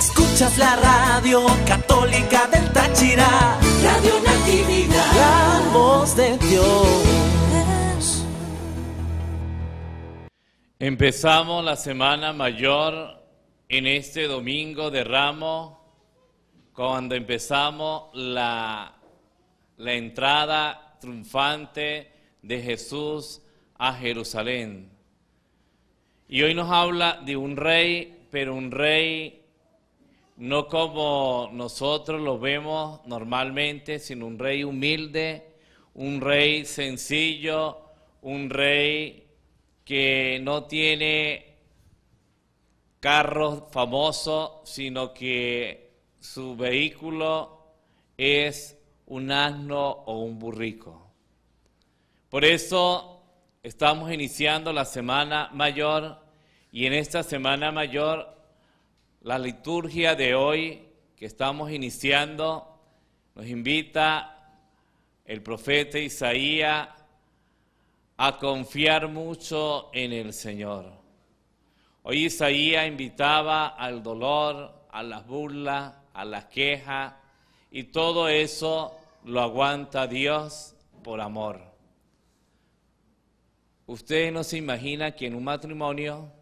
Escuchas la radio católica del Táchira, Radio Natividad, la voz de Dios. Empezamos la semana mayor en este domingo de Ramos, cuando empezamos la, la entrada triunfante de Jesús a Jerusalén. Y hoy nos habla de un rey, pero un rey no como nosotros lo vemos normalmente, sino un rey humilde, un rey sencillo, un rey que no tiene carros famosos, sino que su vehículo es un asno o un burrico. Por eso estamos iniciando la Semana Mayor y en esta Semana Mayor la liturgia de hoy que estamos iniciando nos invita el profeta Isaías a confiar mucho en el Señor. Hoy Isaías invitaba al dolor, a las burlas, a las quejas y todo eso lo aguanta Dios por amor. Ustedes no se imaginan que en un matrimonio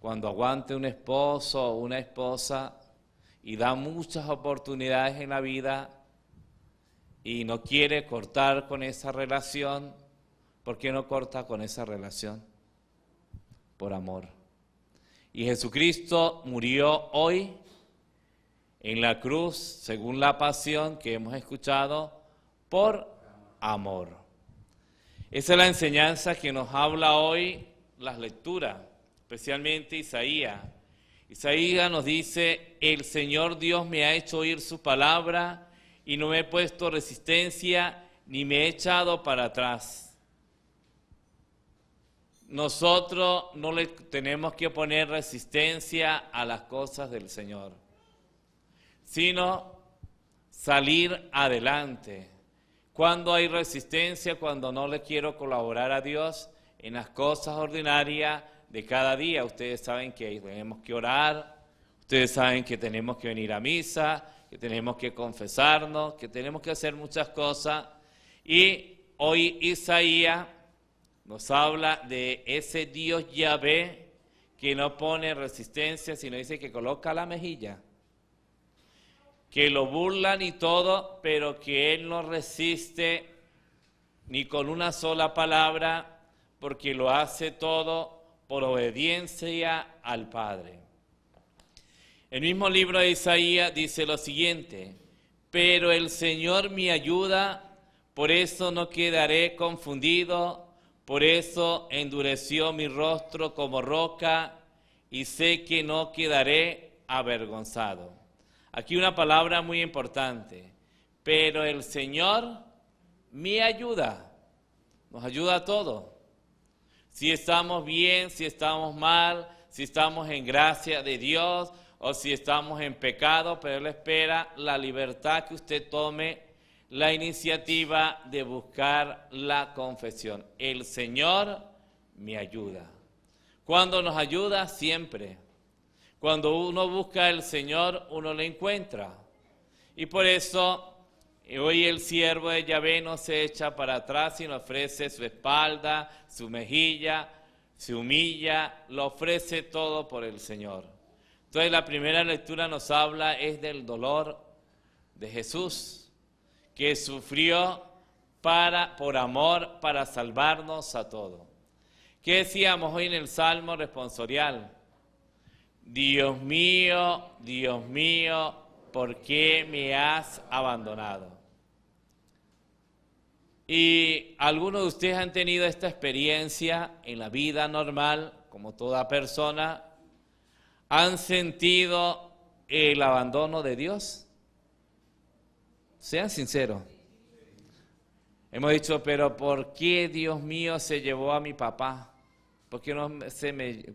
cuando aguante un esposo o una esposa y da muchas oportunidades en la vida y no quiere cortar con esa relación, ¿por qué no corta con esa relación? Por amor. Y Jesucristo murió hoy en la cruz, según la pasión que hemos escuchado, por amor. Esa es la enseñanza que nos habla hoy las lecturas especialmente Isaías. Isaías nos dice, el Señor Dios me ha hecho oír su palabra y no me he puesto resistencia ni me he echado para atrás. Nosotros no le tenemos que poner resistencia a las cosas del Señor, sino salir adelante. Cuando hay resistencia, cuando no le quiero colaborar a Dios en las cosas ordinarias, de cada día. Ustedes saben que tenemos que orar, ustedes saben que tenemos que venir a misa, que tenemos que confesarnos, que tenemos que hacer muchas cosas. Y hoy Isaías nos habla de ese Dios Yahvé que no pone resistencia, sino dice que coloca la mejilla. Que lo burlan y todo, pero que Él no resiste ni con una sola palabra, porque lo hace todo por obediencia al Padre. El mismo libro de Isaías dice lo siguiente, pero el Señor me ayuda, por eso no quedaré confundido, por eso endureció mi rostro como roca y sé que no quedaré avergonzado. Aquí una palabra muy importante, pero el Señor me ayuda, nos ayuda a todos si estamos bien, si estamos mal, si estamos en gracia de Dios o si estamos en pecado, pero Él espera la libertad que usted tome la iniciativa de buscar la confesión. El Señor me ayuda. Cuando nos ayuda, siempre. Cuando uno busca al Señor, uno le encuentra. Y por eso y Hoy el siervo de Yahvé no se echa para atrás, sino ofrece su espalda, su mejilla, se humilla, lo ofrece todo por el Señor. Entonces la primera lectura nos habla es del dolor de Jesús, que sufrió para, por amor para salvarnos a todos. ¿Qué decíamos hoy en el Salmo responsorial? Dios mío, Dios mío, ¿por qué me has abandonado? Y algunos de ustedes han tenido esta experiencia en la vida normal, como toda persona, han sentido el abandono de Dios. Sean sinceros. Hemos dicho, pero ¿por qué Dios mío se llevó a mi papá? ¿Por qué no, me,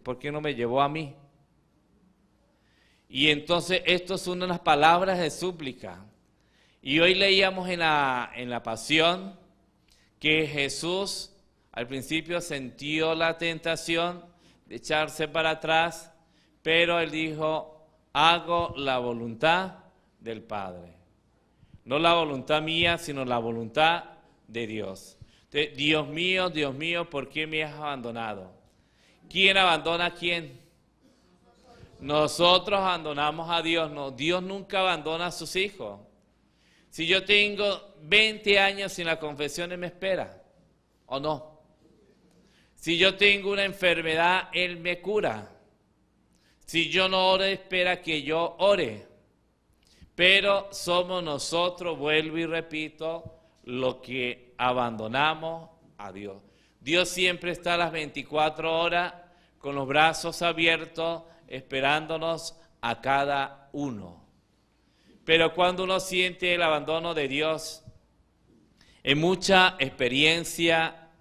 ¿por no me llevó a mí? Y entonces esto es son las palabras de súplica. Y hoy leíamos en la, en la pasión que Jesús al principio sintió la tentación de echarse para atrás, pero él dijo, hago la voluntad del Padre. No la voluntad mía, sino la voluntad de Dios. Dios mío, Dios mío, ¿por qué me has abandonado? ¿Quién abandona a quién? Nosotros abandonamos a Dios. No, Dios nunca abandona a sus hijos. Si yo tengo 20 años sin confesión... y me espera, ¿o no? Si yo tengo una enfermedad, Él me cura. Si yo no oro, espera que yo ore. Pero somos nosotros, vuelvo y repito, lo que abandonamos a Dios. Dios siempre está a las 24 horas con los brazos abiertos, esperándonos a cada uno. Pero cuando uno siente el abandono de Dios, en mucha experiencia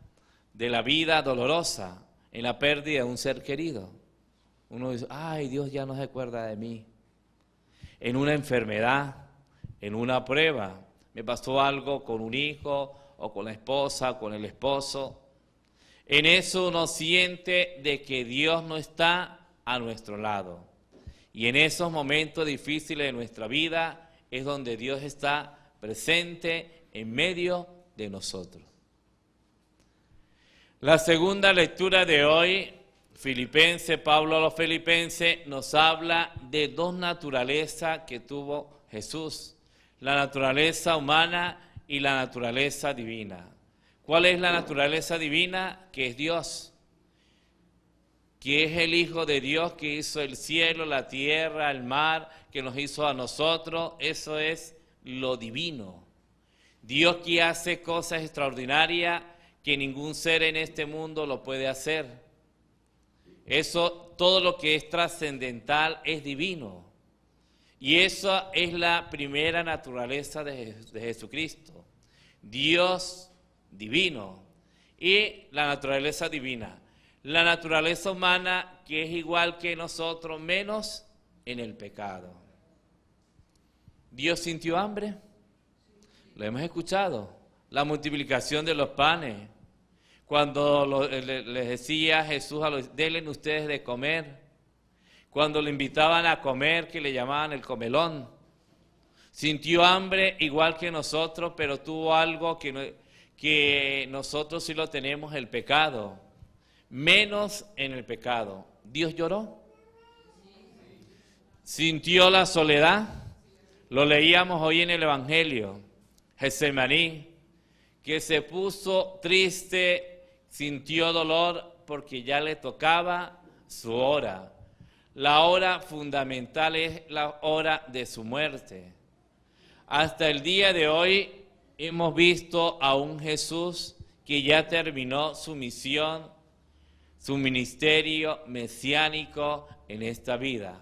de la vida dolorosa, en la pérdida de un ser querido. Uno dice, ay, Dios ya no se acuerda de mí. En una enfermedad, en una prueba, me pasó algo con un hijo o con la esposa, con el esposo. En eso uno siente de que Dios no está a nuestro lado. Y en esos momentos difíciles de nuestra vida es donde Dios está presente en medio de nosotros. La segunda lectura de hoy, Filipenses, Pablo a los Filipenses, nos habla de dos naturalezas que tuvo Jesús, la naturaleza humana y la naturaleza divina. ¿Cuál es la naturaleza divina? Que es Dios que es el Hijo de Dios que hizo el cielo, la tierra, el mar, que nos hizo a nosotros, eso es lo divino. Dios que hace cosas extraordinarias que ningún ser en este mundo lo puede hacer. Eso, todo lo que es trascendental es divino. Y esa es la primera naturaleza de Jesucristo. Dios divino y la naturaleza divina. La naturaleza humana que es igual que nosotros, menos en el pecado. ¿Dios sintió hambre? Lo hemos escuchado. La multiplicación de los panes. Cuando eh, les decía Jesús a los, denle ustedes de comer. Cuando lo invitaban a comer, que le llamaban el comelón. Sintió hambre igual que nosotros, pero tuvo algo que, que nosotros sí lo tenemos, el pecado. Menos en el pecado. Dios lloró. Sintió la soledad. Lo leíamos hoy en el Evangelio. Getsemaní, que se puso triste, sintió dolor porque ya le tocaba su hora. La hora fundamental es la hora de su muerte. Hasta el día de hoy hemos visto a un Jesús que ya terminó su misión, su ministerio mesiánico en esta vida.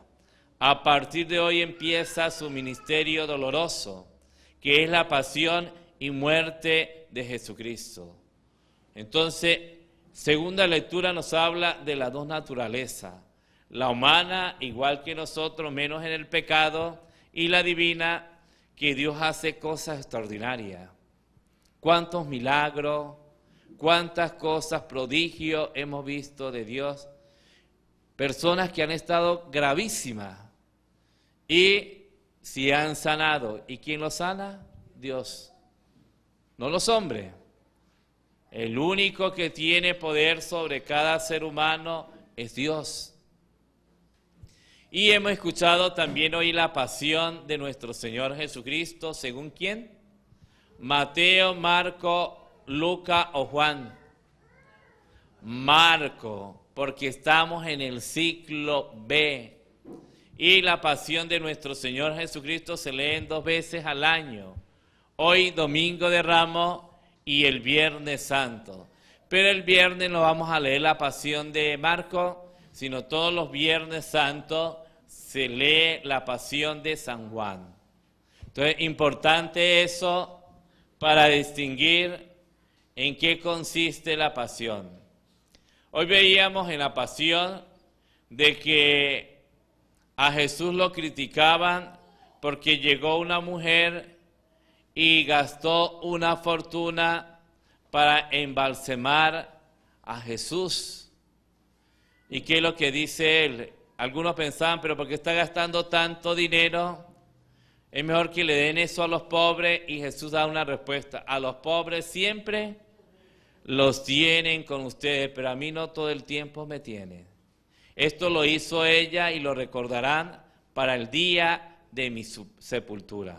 A partir de hoy empieza su ministerio doloroso que es la pasión y muerte de Jesucristo. Entonces, segunda lectura nos habla de las dos naturalezas, la humana igual que nosotros, menos en el pecado, y la divina, que Dios hace cosas extraordinarias. Cuántos milagros, cuántas cosas, prodigios hemos visto de Dios. Personas que han estado gravísimas y si han sanado. ¿Y quién los sana? Dios. No los hombres. El único que tiene poder sobre cada ser humano es Dios. Y hemos escuchado también hoy la pasión de nuestro Señor Jesucristo, según quién? Mateo, Marco, Luca o Juan. Marco, porque estamos en el ciclo B y la pasión de nuestro Señor Jesucristo se leen dos veces al año, hoy domingo de Ramos y el viernes santo. Pero el viernes no vamos a leer la pasión de Marco, sino todos los viernes santos se lee la pasión de San Juan. Entonces, importante eso para distinguir en qué consiste la pasión. Hoy veíamos en la pasión de que a Jesús lo criticaban porque llegó una mujer y gastó una fortuna para embalsemar a Jesús. ¿Y qué es lo que dice él? Algunos pensaban, pero porque está gastando tanto dinero? Es mejor que le den eso a los pobres y Jesús da una respuesta. A los pobres siempre los tienen con ustedes, pero a mí no todo el tiempo me tienen. Esto lo hizo ella y lo recordarán para el día de mi sepultura.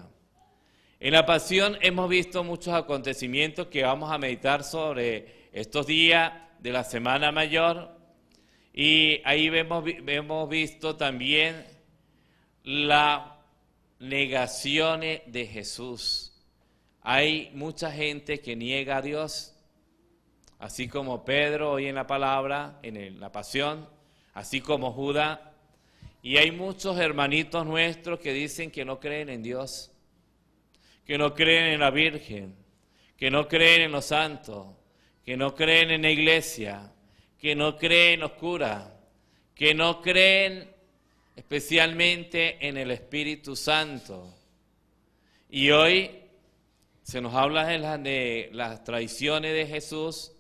En la pasión hemos visto muchos acontecimientos que vamos a meditar sobre estos días de la Semana Mayor y ahí vemos, hemos visto también las negaciones de Jesús. Hay mucha gente que niega a Dios, así como Pedro hoy en la palabra, en la pasión, así como Judá. Y hay muchos hermanitos nuestros que dicen que no creen en Dios, que no creen en la Virgen, que no creen en los santos, que no creen en la iglesia, que no creen en los curas, que no creen especialmente en el Espíritu Santo. Y hoy se nos habla de las, traiciones de Jesús.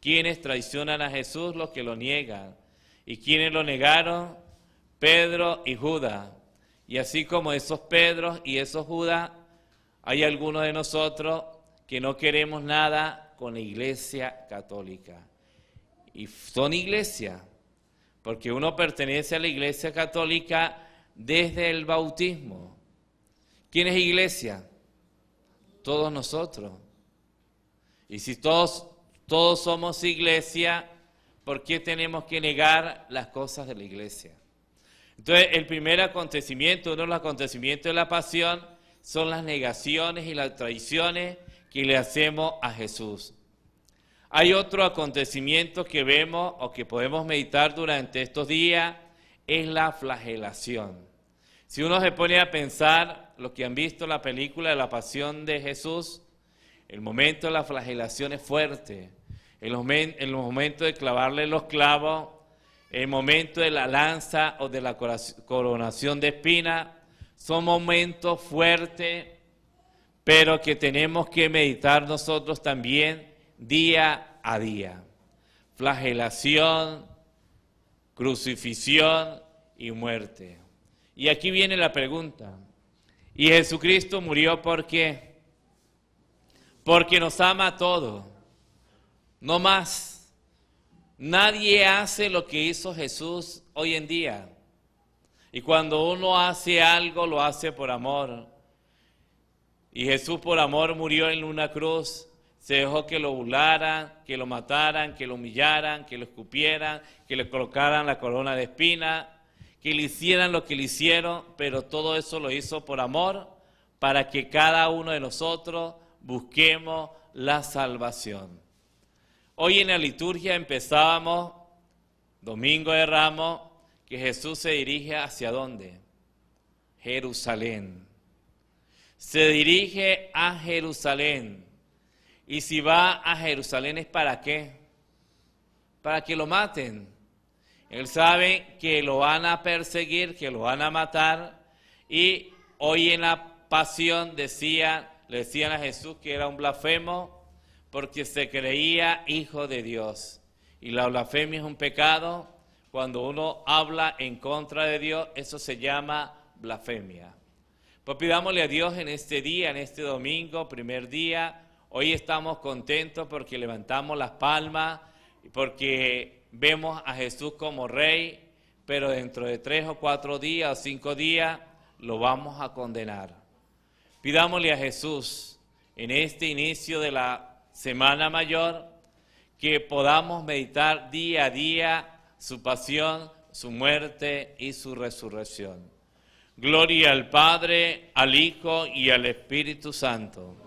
quienes traicionan a Jesús? Los que lo niegan. ¿Y quiénes lo negaron? Pedro y Judas. Y así como esos Pedros y esos Judas, hay algunos de nosotros que no queremos nada con la iglesia católica. Y son iglesia, porque uno pertenece a la iglesia católica desde el bautismo. ¿Quién es iglesia? Todos nosotros. Y si todos, todos somos iglesia, ¿Por qué tenemos que negar las cosas de la iglesia? Entonces, el primer acontecimiento, uno de los acontecimientos de la pasión, son las negaciones y las traiciones que le hacemos a Jesús. Hay otro acontecimiento que vemos o que podemos meditar durante estos días, es la flagelación. Si uno se pone a pensar, lo que han visto la película de la pasión de Jesús, el momento de la flagelación es fuerte en el momento de clavarle los clavos, el momento de la lanza o de la coronación de espina, son momentos fuertes, pero que tenemos que meditar nosotros también día a día. Flagelación, crucifixión y muerte. Y aquí viene la pregunta. ¿Y Jesucristo murió por qué? Porque nos ama a todos no más. Nadie hace lo que hizo Jesús hoy en día. Y cuando uno hace algo, lo hace por amor. Y Jesús por amor murió en una cruz. Se dejó que lo burlaran, que lo mataran, que lo humillaran, que lo escupieran, que le colocaran la corona de espina, que le hicieran lo que le hicieron, pero todo eso lo hizo por amor, para que cada uno de nosotros busquemos la salvación. Hoy en la liturgia empezábamos, Domingo de Ramos, que Jesús se dirige hacia dónde? Jerusalén. Se dirige a Jerusalén. Y si va a Jerusalén es para qué? Para que lo maten. Él sabe que lo van a perseguir, que lo van a matar. Y hoy en la pasión decía, le decían a Jesús que era un blasfemo, porque se creía hijo de Dios. Y la blasfemia es un pecado. Cuando uno habla en contra de Dios, eso se llama blasfemia. Pues pidámosle a Dios en este día, en este domingo, primer día. Hoy estamos contentos porque levantamos las palmas, porque vemos a Jesús como rey, pero dentro de tres o cuatro días o cinco días lo vamos a condenar. Pidámosle a Jesús en este inicio de la Semana Mayor, que podamos meditar día a día su pasión, su muerte y su resurrección. Gloria al Padre, al Hijo y al Espíritu Santo